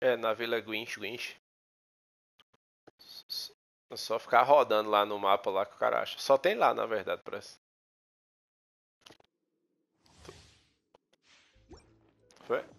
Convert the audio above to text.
É, na Vila Grinch, É Só ficar rodando lá no mapa lá que o cara acha. Só tem lá, na verdade, parece. Foi?